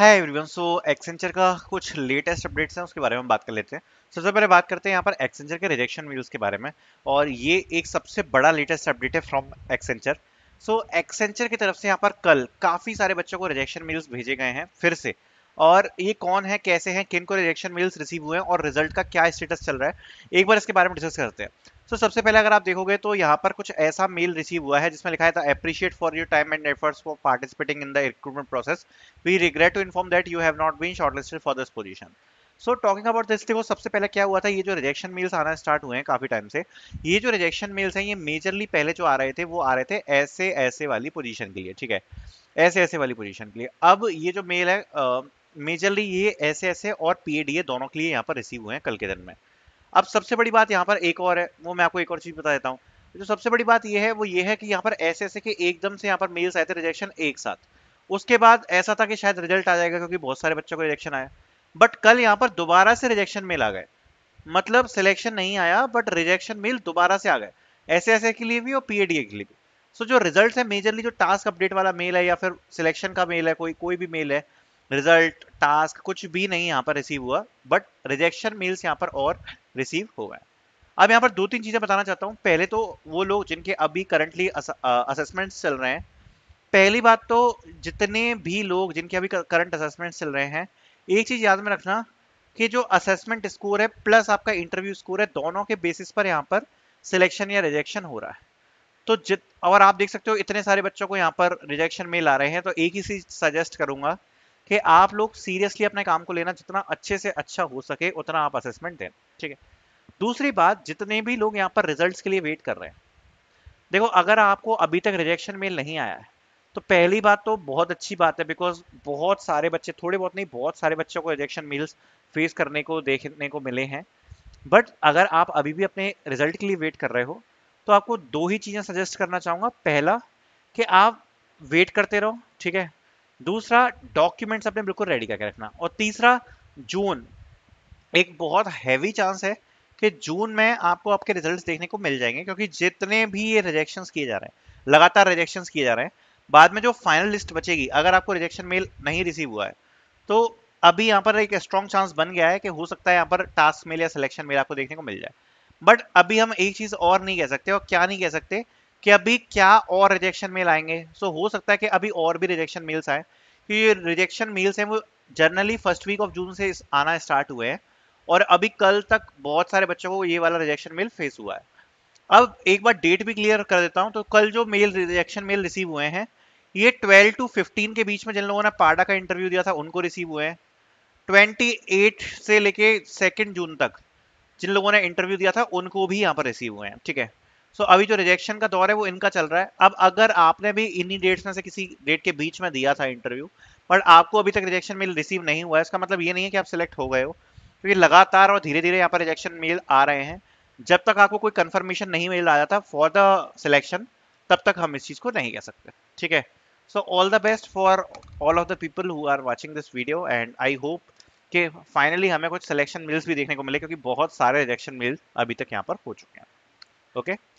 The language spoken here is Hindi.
हाय एवरीवन सो एक्सेंचर का कुछ लेटेस्ट अपडेट्स हैं उसके बारे में बात कर लेते हैं सबसे पहले बात करते हैं यहाँ पर एक्सेंचर के रिजेक्शन व्यूज के बारे में और ये एक सबसे बड़ा लेटेस्ट अपडेट है फ्रॉम एक्सेंचर सो एक्सेंचर की तरफ से यहाँ पर कल काफ़ी सारे बच्चों को रिजेक्शन व्यूज भेजे गए हैं फिर से और ये कौन है कैसे हैं किन को रिजेक्शन मेल्स रिसीव हुए हैं और रिजल्ट का क्या स्टेटस चल रहा है एक बार इसके बारे में डिस्कस करते हैं सो so, सबसे पहले अगर आप देखोगे तो यहाँ पर कुछ ऐसा मेल रिसीव हुआ है जिसमें लिखा था appreciate for your time and efforts for participating in the recruitment process we regret to inform that you have not been shortlisted for this position so talking about this देखो सबसे पहले क्या हुआ था ये जो रिजेक्शन मेल्स आना स्टार्ट हुए हैं काफी टाइम से ये जो रिजेक्शन मेल्स हैं ये मेजरली पहले जो आ रहे थे वो आ रहे थे ऐसे ऐसे वाली पोजीशन के लिए ठीक है ऐसे ऐसे वाली पोजीशन के लिए अब ये जो मेल है मेजरली ये ऐसे ऐसे और पी दोनों के लिए यहाँ पर रिसीव हुए हैं कल के दिन में अब सबसे बड़ी बात यहाँ पर एक और है वो मैं आपको एक और चीज़ बता देता हूँ जो सबसे बड़ी बात ये है वो ये है कि यहाँ पर ऐसे ऐसे के एकदम से यहाँ पर मेल्स आए थे रिजेक्शन एक साथ उसके बाद ऐसा था कि शायद रिजल्ट आ जाएगा क्योंकि बहुत सारे बच्चों को रिजेक्शन आया बट कल यहाँ पर दोबारा से रिजेक्शन मेल आ गए मतलब सिलेक्शन नहीं आया बट रिजेक्शन मेल दोबारा से आ गए ऐसे ऐसे के लिए भी और पीएडीए के लिए भी सो so, जो रिजल्ट है मेजरली जो टास्क अपडेट वाला मेल है या फिर सिलेक्शन का मेल है कोई कोई भी मेल है रिजल्ट टास्क कुछ भी नहीं यहाँ पर रिसीव हुआ बट रिजेक्शन मेल्स यहाँ पर और रिसीव हो गए अब यहाँ पर दो तीन चीज़ें बताना चाहता हूँ पहले तो वो लोग जिनके अभी करंटली असेसमेंट्स चल रहे हैं पहली बात तो जितने भी लोग जिनके अभी करंट असेसमेंट चल रहे हैं एक चीज़ याद में रखना कि जो असेसमेंट स्कोर है प्लस आपका इंटरव्यू स्कोर है दोनों के बेसिस पर यहाँ पर सिलेक्शन या रिजेक्शन हो रहा है तो जित और आप देख सकते हो इतने सारे बच्चों को यहाँ पर रिजेक्शन मेल आ रहे हैं तो एक ही चीज सजेस्ट करूंगा कि आप लोग सीरियसली अपने काम को लेना जितना अच्छे से अच्छा हो सके उतना आप असेसमेंट दें ठीक है दूसरी बात जितने भी लोग यहाँ पर रिजल्ट के लिए वेट कर रहे हैं देखो अगर आपको अभी तक रिजेक्शन मेल नहीं आया है तो पहली बात तो बहुत अच्छी बात है बिकॉज बहुत सारे बच्चे थोड़े बहुत नहीं बहुत सारे बच्चों को रिजेक्शन मेल्स फेस करने को देखने को मिले हैं बट अगर आप अभी भी अपने रिजल्ट के लिए वेट कर रहे हो तो आपको दो ही चीज़ें सजेस्ट करना चाहूँगा पहला कि आप वेट करते रहो ठीक है दूसरा डॉक्यूमेंट्स अपने बिल्कुल रेडी करके रखना और तीसरा जून एक बहुत हैवी चांस है कि जून में आपको आपके रिजल्ट्स देखने को मिल जाएंगे क्योंकि जितने भी ये रिजेक्शन किए जा रहे हैं लगातार रिजेक्शन किए जा रहे हैं बाद में जो फाइनल लिस्ट बचेगी अगर आपको रिजेक्शन मेल नहीं रिसीव हुआ है तो अभी यहाँ पर एक स्ट्रॉन्ग चांस बन गया है कि हो सकता है यहाँ पर टास्क मेल या सिलेक्शन मेल आपको देखने को मिल जाए बट अभी हम एक चीज़ और नहीं कह सकते और क्या नहीं कह सकते कि अभी क्या और रिजेक्शन मेल आएंगे सो so, हो सकता है कि अभी और भी रिजेक्शन मेल्स आए क्योंकि रिजेक्शन मेल्स हैं वो generally first week of June से आना स्टार्ट हुए हैं और अभी कल तक बहुत सारे बच्चों को ये वाला रिजेक्शन मेल फेस हुआ है अब एक बार डेट भी क्लियर कर देता हूँ तो कल जो मेल रिजेक्शन मेल रिसीव हुए हैं ये 12 टू 15 के बीच में जिन लोगों ने पाडा का इंटरव्यू दिया था उनको रिसीव हुए हैं 28 से लेके सेकेंड जून तक जिन लोगों ने इंटरव्यू दिया था उनको भी यहाँ पर रिसीव हुए हैं ठीक है सो अभी जो रिजेक्शन का दौर है वो इनका चल रहा है अब अगर आपने भी इन्हीं डेट्स में से किसी डेट के बीच में दिया था इंटरव्यू बट आपको अभी तक रिजेक्शन मेल रिसीव नहीं हुआ है इसका मतलब ये नहीं है कि आप सिलेक्ट हो गए हो क्योंकि तो लगातार और धीरे धीरे यहाँ पर रिजेक्शन मेल आ रहे हैं जब तक आपको कोई कन्फर्मेशन नहीं मेल आ जाता फॉर द सिलेक्शन तब तक हम इस चीज़ को नहीं कह सकते ठीक है so all the best for all of the people who are watching this video and I hope कि फाइनली हमें कुछ सिलेक्शन मेल्स भी देखने को मिले क्योंकि बहुत सारे रिजेक्शन मेल्स अभी तक यहाँ पर हो चुके हैं ओके okay?